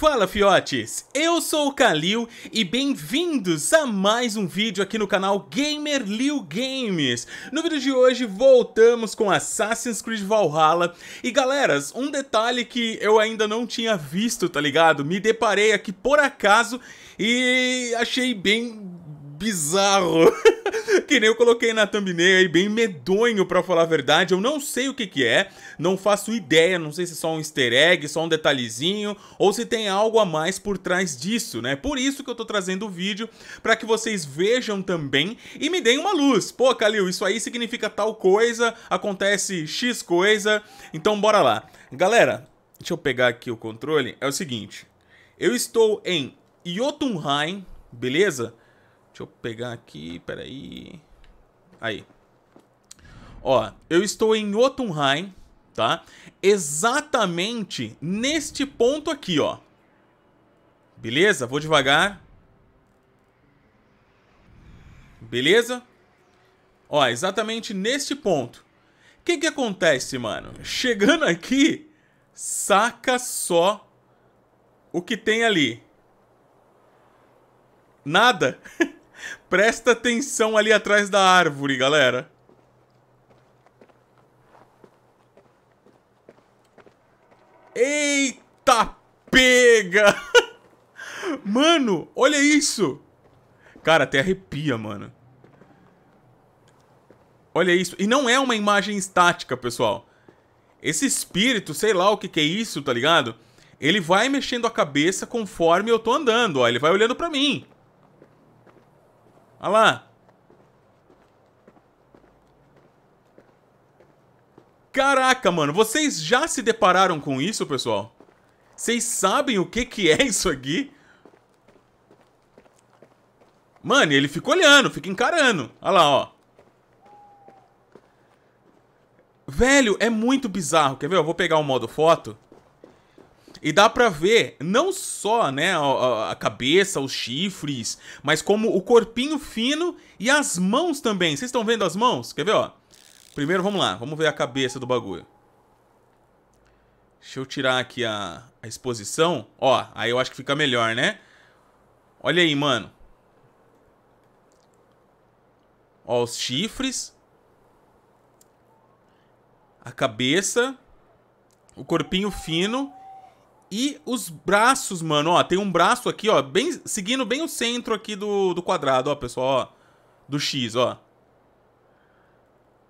Fala fiotes, eu sou o Kalil e bem-vindos a mais um vídeo aqui no canal Gamer Liu Games. No vídeo de hoje voltamos com Assassin's Creed Valhalla e galeras, um detalhe que eu ainda não tinha visto, tá ligado? Me deparei aqui por acaso e achei bem bizarro. que nem eu coloquei na thumbnail aí, bem medonho para falar a verdade. Eu não sei o que que é, não faço ideia, não sei se é só um easter egg, só um detalhezinho, ou se tem algo a mais por trás disso, né? Por isso que eu tô trazendo o vídeo, para que vocês vejam também e me deem uma luz. Pô, Calil, isso aí significa tal coisa, acontece X coisa, então bora lá. Galera, deixa eu pegar aqui o controle, é o seguinte, eu estou em Jotunheim, beleza? Deixa eu pegar aqui, peraí. Aí. Ó, eu estou em Otunheim, tá? Exatamente neste ponto aqui, ó. Beleza? Vou devagar. Beleza? Ó, exatamente neste ponto. O que que acontece, mano? Chegando aqui, saca só o que tem ali. Nada. Presta atenção ali atrás da árvore, galera. Eita pega! Mano, olha isso! Cara, até arrepia, mano. Olha isso. E não é uma imagem estática, pessoal. Esse espírito, sei lá o que, que é isso, tá ligado? Ele vai mexendo a cabeça conforme eu tô andando, ó. Ele vai olhando pra mim. Olha lá. Caraca, mano. Vocês já se depararam com isso, pessoal? Vocês sabem o que, que é isso aqui? Mano, ele fica olhando, fica encarando. Olha lá, ó. Velho, é muito bizarro. Quer ver? Eu vou pegar o modo foto. E dá pra ver não só né, a, a cabeça, os chifres, mas como o corpinho fino e as mãos também. Vocês estão vendo as mãos? Quer ver, ó? Primeiro, vamos lá. Vamos ver a cabeça do bagulho. Deixa eu tirar aqui a, a exposição. Ó, aí eu acho que fica melhor, né? Olha aí, mano. Ó, os chifres. A cabeça. O corpinho fino. E os braços, mano, ó, tem um braço aqui, ó, bem, seguindo bem o centro aqui do, do quadrado, ó, pessoal, ó, do X, ó.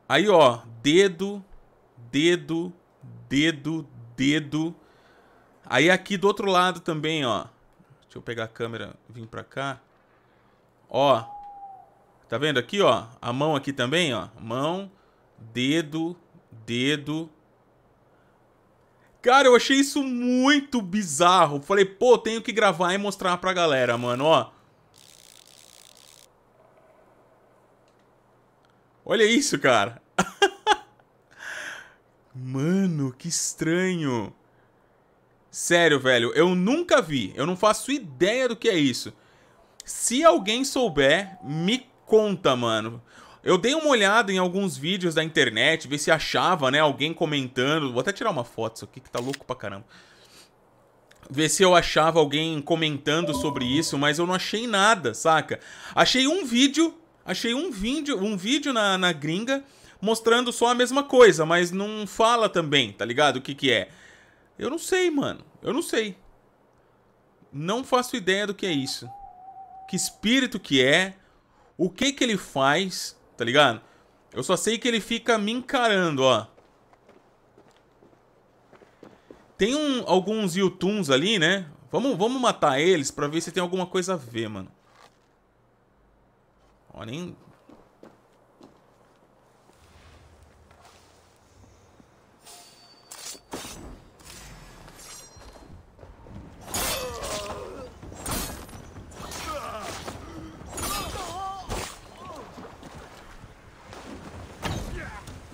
Aí, ó, dedo, dedo, dedo, dedo. Aí aqui do outro lado também, ó. Deixa eu pegar a câmera, vim pra cá. Ó, tá vendo aqui, ó, a mão aqui também, ó, mão, dedo, dedo, Cara, eu achei isso muito bizarro. Falei, pô, tenho que gravar e mostrar pra galera, mano, ó. Olha isso, cara. mano, que estranho. Sério, velho, eu nunca vi. Eu não faço ideia do que é isso. Se alguém souber, me conta, mano. Eu dei uma olhada em alguns vídeos da internet, ver se achava, né, alguém comentando. Vou até tirar uma foto isso aqui que tá louco pra caramba. Ver se eu achava alguém comentando sobre isso, mas eu não achei nada, saca? Achei um vídeo, achei um vídeo, um vídeo na, na gringa mostrando só a mesma coisa, mas não fala também, tá ligado? O que que é? Eu não sei, mano. Eu não sei. Não faço ideia do que é isso. Que espírito que é? O que que ele faz? tá ligado? Eu só sei que ele fica me encarando, ó. Tem um, alguns Yutuns ali, né? Vamos, vamos matar eles pra ver se tem alguma coisa a ver, mano. Ó, nem,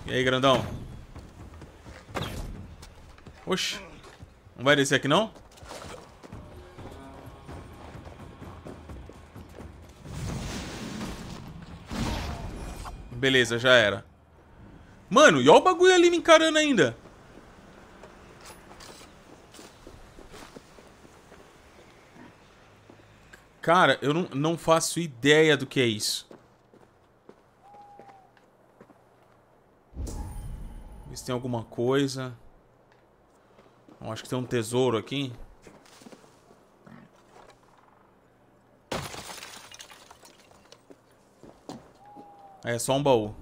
E aí, grandão? Oxi. Não vai descer aqui, não? Beleza, já era. Mano, e olha o bagulho ali me encarando ainda. Cara, eu não, não faço ideia do que é isso. Ver se tem alguma coisa. Eu acho que tem um tesouro aqui. É só um baú.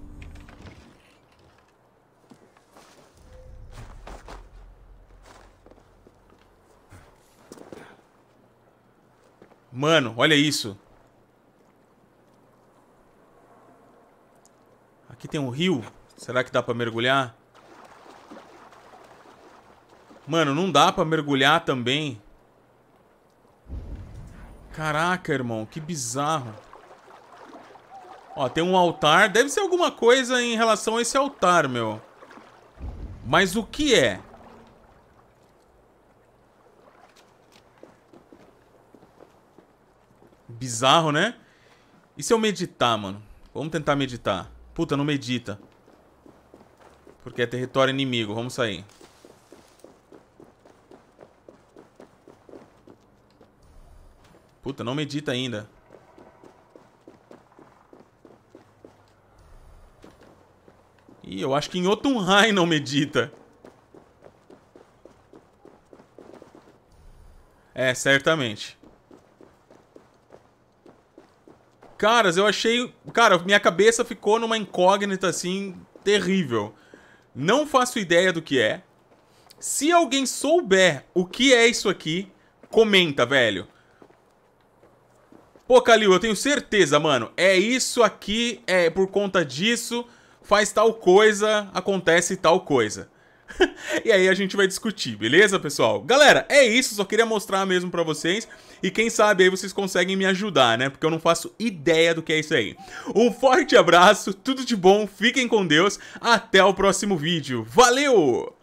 Mano, olha isso. Aqui tem um rio. Será que dá pra mergulhar? Mano, não dá pra mergulhar também. Caraca, irmão, que bizarro. Ó, tem um altar. Deve ser alguma coisa em relação a esse altar, meu. Mas o que é? Bizarro, né? E se eu meditar, mano? Vamos tentar meditar. Puta, não medita. Porque é território inimigo. Vamos sair. Puta, não medita ainda. Ih, eu acho que em Otunhai não medita. É, certamente. Caras, eu achei... Cara, minha cabeça ficou numa incógnita, assim, terrível. Não faço ideia do que é. Se alguém souber o que é isso aqui, comenta, velho. Pô, Calil, eu tenho certeza, mano. É isso aqui, é por conta disso, faz tal coisa, acontece tal coisa. e aí a gente vai discutir, beleza, pessoal? Galera, é isso, só queria mostrar mesmo pra vocês. E quem sabe aí vocês conseguem me ajudar, né? Porque eu não faço ideia do que é isso aí. Um forte abraço, tudo de bom, fiquem com Deus. Até o próximo vídeo. Valeu!